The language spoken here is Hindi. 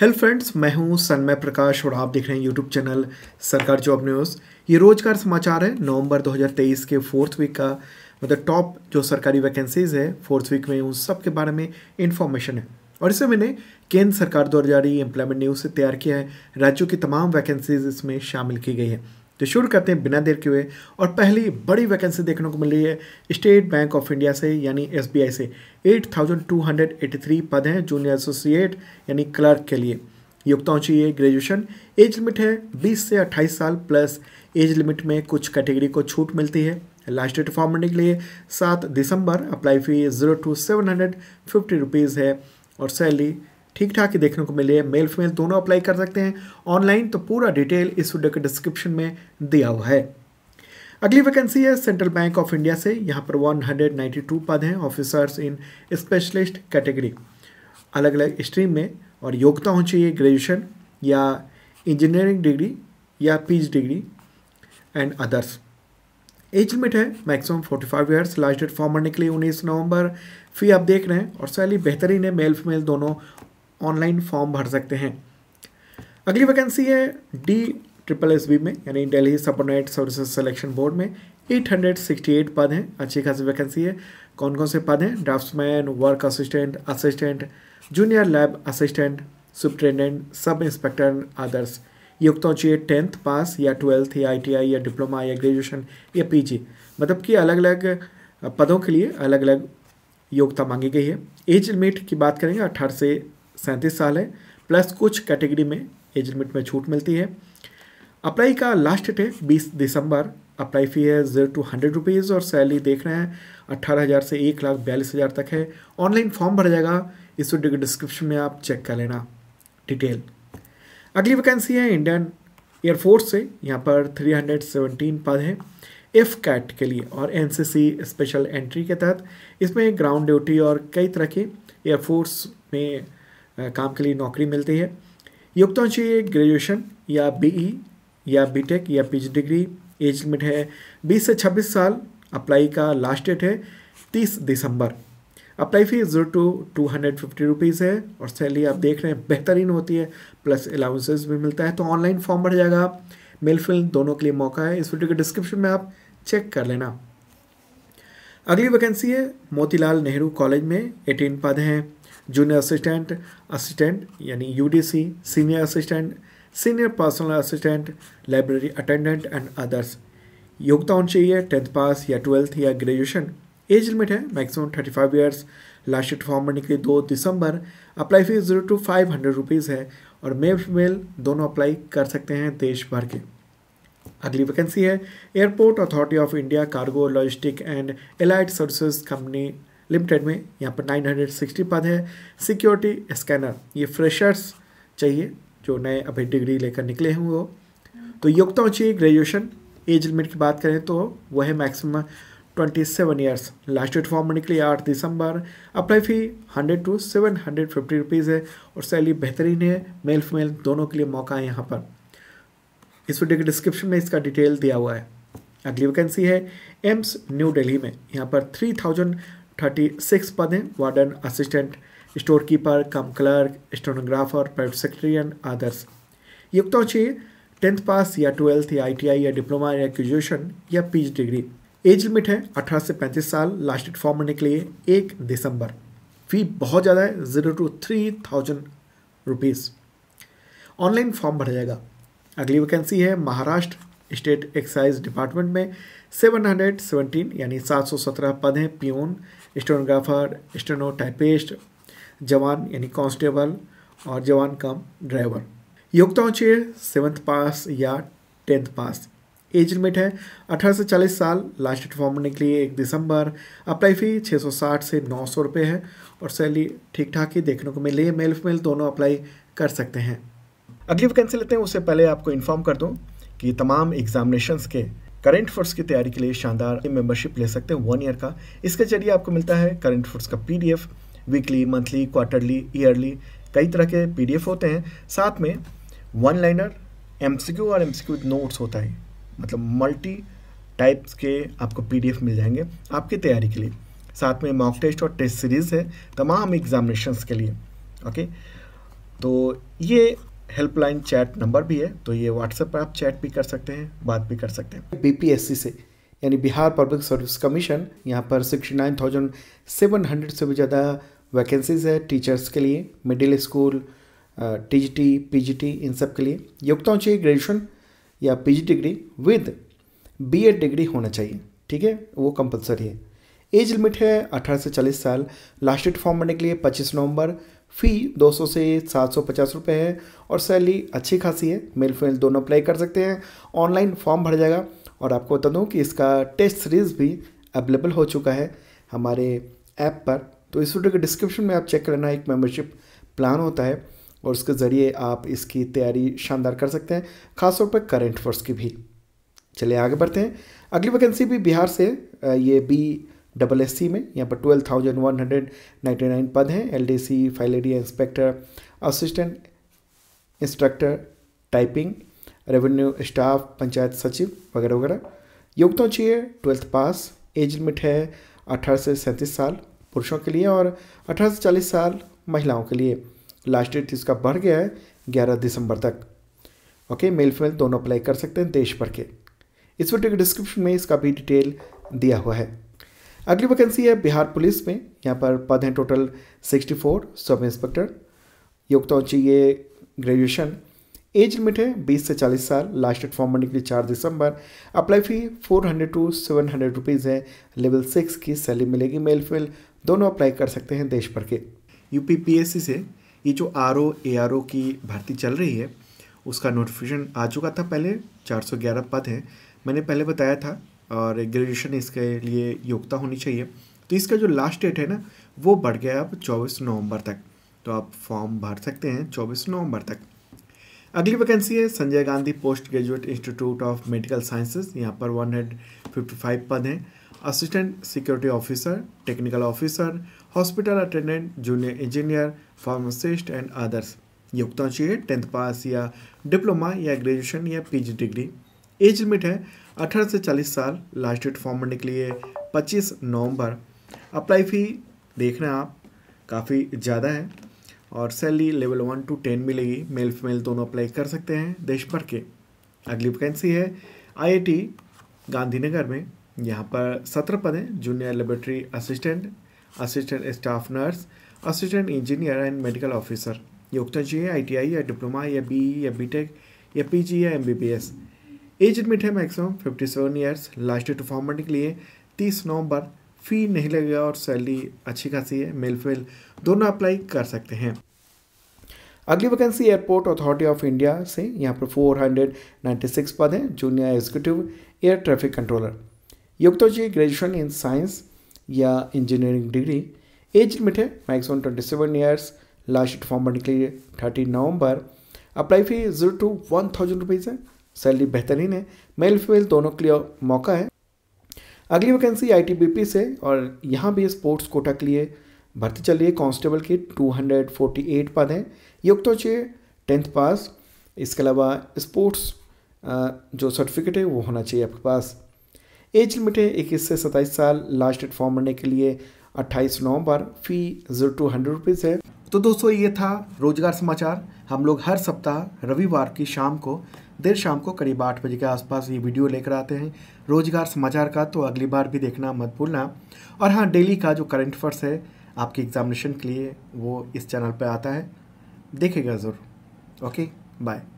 हेलो फ्रेंड्स मैं हूं सन्मय प्रकाश और आप देख रहे हैं यूट्यूब चैनल सरकार जॉब न्यूज़ ये रोजगार समाचार है नवंबर 2023 के फोर्थ वीक का मतलब टॉप जो सरकारी वैकेंसीज है फोर्थ वीक में उन सब के बारे में इन्फॉर्मेशन है और इसे मैंने केंद्र सरकार द्वारा जारी एम्प्लॉयमेंट न्यूज़ से तैयार किया है राज्यों की तमाम वैकेंसीज इसमें शामिल की गई है तो शुरू करते हैं बिना देर के हुए और पहली बड़ी वैकेंसी देखने को मिल रही है स्टेट बैंक ऑफ इंडिया से यानी एसबीआई से 8,283 पद हैं जूनियर एसोसिएट यानी क्लर्क के लिए योग्यताओं चाहिए ग्रेजुएशन एज लिमिट है 20 से 28 साल प्लस एज लिमिट में कुछ कैटेगरी को छूट मिलती है लास्ट डेट फॉर्म भरने के लिए सात दिसंबर apply fee zero to seven hundred fifty rupees है और सैलरी ठीक ठाक ही देखने को मिले मेल फीमेल दोनों अप्लाई कर सकते हैं ऑनलाइन तो पूरा डिटेल इस वीडियो के डिस्क्रिप्शन में दिया हुआ है अगली वैकेंसी है सेंट्रल बैंक ऑफ इंडिया से यहाँ पर 192 पद हैं ऑफिसर्स इन स्पेशलिस्ट कैटेगरी अलग अलग स्ट्रीम में और योग्यता होनी चाहिए ग्रेजुएशन या इंजीनियरिंग डिग्री या P degree and others age limit है maximum 45 five years last date form भरने के लिए 19 नवंबर फी आप देख रहे हैं और सैली बेहतरीन है मेल फीमेल दोनों ऑनलाइन फॉर्म भर सकते हैं अगली वैकेंसी है डी ट्रिपल एस बी में यानी Delhi subordinate services selection board में 868 पद हैं अच्छी खासी वैकेंसी है कौन कौन से पद हैं draftsman work assistant assistant junior lab assistant superintendent sub inspector others ये चाहिए टेंथ पास या ट्वेल्थ या आई या डिप्लोमा या ग्रेजुएशन या पी मतलब कि अलग अलग पदों के लिए अलग अलग योग्यता मांगी गई है एज लिमिट की बात करेंगे अठारह से सैंतीस साल है प्लस कुछ कैटेगरी में एज लिमिट में छूट मिलती है अप्लाई का लास्ट डेट है बीस दिसंबर अप्लाई फ़ी है ज़ीरो टू हंड्रेड रुपीज़ और सैलरी देख रहे हैं अट्ठारह हज़ार से एक लाख बयालीस हज़ार तक है ऑनलाइन फॉर्म भर जाएगा इस वीडियो के डिस्क्रिप्शन में आप चेक कर लेना डिटेल अगली वैकेंसी है इंडियन एयरफोर्स से यहाँ पर थ्री हंड्रेड सेवेंटीन पद हैं एफ कैट के लिए और एन स्पेशल एंट्री के तहत इसमें ग्राउंड ड्यूटी और कई तरह के एयरफोर्स में काम के लिए नौकरी मिलती है युक्तांश चाहिए ग्रेजुएशन या बी e या बी या पी डिग्री एज लिमिट है 20 से 26 साल अप्लाई का लास्ट डेट है 30 दिसंबर apply fees zero to two hundred fifty rupees है और सैलरी आप देख रहे हैं बेहतरीन होती है प्लस अलाउंसेस भी मिलता है तो ऑनलाइन फॉर्म भर जाएगा मेल फिल दोनों के लिए मौका है इस वीडियो के डिस्क्रिप्शन में आप चेक कर लेना अगली वैकेंसी है मोतीलाल नेहरू कॉलेज में एटीन पद हैं जूनियर असिस्टेंट असिस्टेंट यानी UDC senior assistant senior personal assistant library attendant and others योग्यता होनी चाहिए टेंथ पास या ट्वेल्थ या ग्रेजुएशन एज लिमिट है maximum thirty five years last date form भरने के लिए दो दिसंबर apply fees zero to five hundred rupees है और मेल फीमेल दोनों अप्लाई कर सकते हैं देश भर के अगली वैकेंसी है airport authority of India cargo logistic and allied services company limited में यहाँ पर 960 पद है सिक्योरिटी स्कैनर ये फ्रेशर्स चाहिए जो नए अभी डिग्री लेकर निकले हैं वो तो योग्यताओं चाहिए ग्रेजुएशन एज लिमिट की बात करें तो वह है maximum twenty seven years last date form भरने के लिए आठ दिसंबर apply fee hundred to seven hundred fifty rupees है और सैलरी बेहतरीन है मेल फीमेल दोनों के लिए मौका है यहाँ पर इस वीडियो के डिस्क्रिप्शन में इसका डिटेल दिया हुआ है अगली वैकेंसी है एम्स न्यू दिल्ली में यहाँ पर थ्री थाउजेंड थर्टी सिक्स पद हैं warden assistant store keeper cum clerk stenographer private others others हो चाहिए टेंथ पास या ट्वेल्थ या आईटीआई या डिप्लोमा या ग्रेजुएशन या पी डिग्री एज लिमिट है अठारह से पैंतीस साल लास्ट डेट फॉर्म भरने के लिए एक दिसंबर फी बहुत ज़्यादा है zero to three thousand rupees online form भरा जाएगा अगली वैकेंसी है महाराष्ट्र स्टेट एक्साइज डिपार्टमेंट में सेवन हंड्रेड सेवनटीन यानी सात सौ सत्रह पद हैं पियोन स्टोनोग्राफर स्टेनो टाइपिस्ट जवान यानी कांस्टेबल और जवान कम ड्राइवर योग्यताओं चाहिए सेवन्थ पास या टेंथ पास एज लिमिट है 18 से 40 साल लास्ट डेट फॉर्म भरने के लिए एक दिसंबर अप्लाई फ़ी 660 से 900 रुपये है और सैलरी ठीक ठाक ही देखने को मिली मेल फीमेल दोनों अप्लाई कर सकते हैं अगली वैकेंसी लेते हैं उससे पहले आपको इन्फॉर्म कर दूँ कि तमाम एग्जामिनेशन के करंट फोर्स की तैयारी के लिए शानदार मेंबरशिप ले सकते हैं वन ईयर का इसके जरिए आपको मिलता है करंट फोर्स का P weekly monthly quarterly yearly कई तरह के पी होते हैं साथ में वन लाइनर एम और एम सी नोट्स होता है मतलब मल्टी टाइप्स के आपको पी मिल जाएंगे आपकी तैयारी के लिए साथ में मॉक टेस्ट और टेस्ट सीरीज़ है तमाम एग्जामिनेशन के लिए ओके तो ये हेल्पलाइन चैट नंबर भी है तो ये व्हाट्सएप पर आप चैट भी कर सकते हैं बात भी कर सकते हैं बीपीएससी से यानी बिहार पब्लिक सर्विस कमीशन यहाँ पर sixty nine thousand seven hundred से भी ज़्यादा वैकेंसीज है टीचर्स के लिए मिडिल स्कूल टीजीटी पीजीटी इन सब के लिए योग्यताओं चाहिए ग्रेजुएशन या P degree with B degree होना चाहिए ठीक है वो कंपलसरी है एज लिमिट है अठारह से चालीस साल लास्ट डेट फॉर्म भरने के लिए पच्चीस नवंबर फ़ी 200 से 750 रुपए है और सैलरी अच्छी खासी है मेल फेल दोनों अप्लाई कर सकते हैं ऑनलाइन फॉर्म भर जाएगा और आपको बता दूँ कि इसका टेस्ट सीरीज़ भी अवेलेबल हो चुका है हमारे ऐप पर तो इस वीडियो के डिस्क्रिप्शन में आप चेक करना एक मेम्बरशिप प्लान होता है और उसके ज़रिए आप इसकी तैयारी शानदार कर सकते हैं खासतौर पर करेंट फोर्स की भी चलिए आगे बढ़ते हैं अगली वैकेंसी भी बिहार से ये बी डबल एस में यहाँ पर twelve thousand one hundred ninety nine पद हैं L D C file area inspector assistant instructor typing revenue staff panchayat सचिव वगैरह वगैरह योग्यता चाहिए ट्वेल्थ पास एज लिमिट है अठारह से सैंतीस साल पुरुषों के लिए और अठारह से चालीस साल महिलाओं के लिए लास्ट डेट इसका बढ़ गया है ग्यारह दिसंबर तक ओके मेल फीमेल दोनों अप्लाई कर सकते हैं देश भर के इस वीडियो के डिस्क्रिप्शन में इसका भी डिटेल दिया हुआ है अगली वैकेंसी है बिहार पुलिस में यहाँ पर पद हैं टोटल 64 सब इंस्पेक्टर योग्यताओं चाहिए ग्रेजुएशन एज लिमिट है 20 से 40 साल लास्ट डेट फॉर्म भरने के लिए 4 दिसंबर अप्लाई फ़ी 400 टू 700 रुपीज़ है लेवल सिक्स की सैलरी मिलेगी मेल फेल दोनों अप्लाई कर सकते हैं देश भर के यू से ये जो R O A R O की भर्ती चल रही है उसका नोटिफिकेशन आ चुका था पहले 411 पद हैं मैंने पहले बताया था और ग्रेजुएशन इसके लिए योग्यता होनी चाहिए तो इसका जो लास्ट डेट है ना वो बढ़ गया अब चौबीस नवंबर तक तो आप फॉर्म भर सकते हैं चौबीस नवंबर तक अगली वैकेंसी है Sanjay Gandhi post graduate institute of medical sciences यहाँ पर 155 पद हैं assistant security officer technical officer hospital attendant junior engineer pharmacist and others योग्यता चाहिए टेंथ पास या डिप्लोमा या ग्रेजुएशन या पी डिग्री एज लिमिट है अठारह से चालीस साल लास्ट डेट फॉर्म भरने के लिए पच्चीस नवंबर अप्लाई फ़ी देख रहे हैं आप काफ़ी ज़्यादा है और salary level one to ten मिलेगी मेल फीमेल दोनों अप्लाई कर सकते हैं देश भर के अगली वैकेंसी है आईआईटी गांधीनगर में यहाँ पर सत्रह पद हैं junior laboratory assistant assistant staff nurse assistant engineer and medical officer ये योगदान चाहिए आई या डिप्लोमा या बी या बी या पी या एम एज लिमिट है maximum 57 seven years last date form भरने के लिए 30 नवंबर फ़ी नहीं लगेगा और सैलरी अच्छी खासी है मेल फेल दोनों अप्लाई कर सकते हैं अगली vacancy airport authority of India से यहाँ पर 496 पद हैं junior executive air traffic controller युक्तों जी ग्रेजुएशन इन साइंस या इंजीनियरिंग डिग्री एज लिमिट है maximum twenty seven years last form भरने के लिए थर्टी नवंबर apply fee zero to one thousand rupees है सैलरी बेहतरीन है मेल फीमेल दोनों के लिए मौका है अगली वैकेंसी आईटीबीपी से और यहाँ भी स्पोर्ट्स कोटा के लिए भर्ती चल रही है कांस्टेबल की 248 पद हैं युक्त चाहिए टेंथ पास इसके अलावा स्पोर्ट्स जो सर्टिफिकेट है वो होना चाहिए आपके पास एज लिमिट है इक्कीस से सत्ताईस साल लास्ट डेट फॉर्म भरने के लिए अट्ठाईस नवंबर fee zero to hundred rupees है तो दोस्तों ये था रोजगार समाचार हम लोग हर सप्ताह रविवार की शाम को देर शाम को करीब आठ बजे के आसपास ये वीडियो लेकर आते हैं रोजगार समाचार का तो अगली बार भी देखना मत भूलना और हाँ डेली का जो करंट अफेयर्स है आपके एग्जामिनेशन के लिए वो इस चैनल पर आता है देखेगा ज़रूर ओके बाय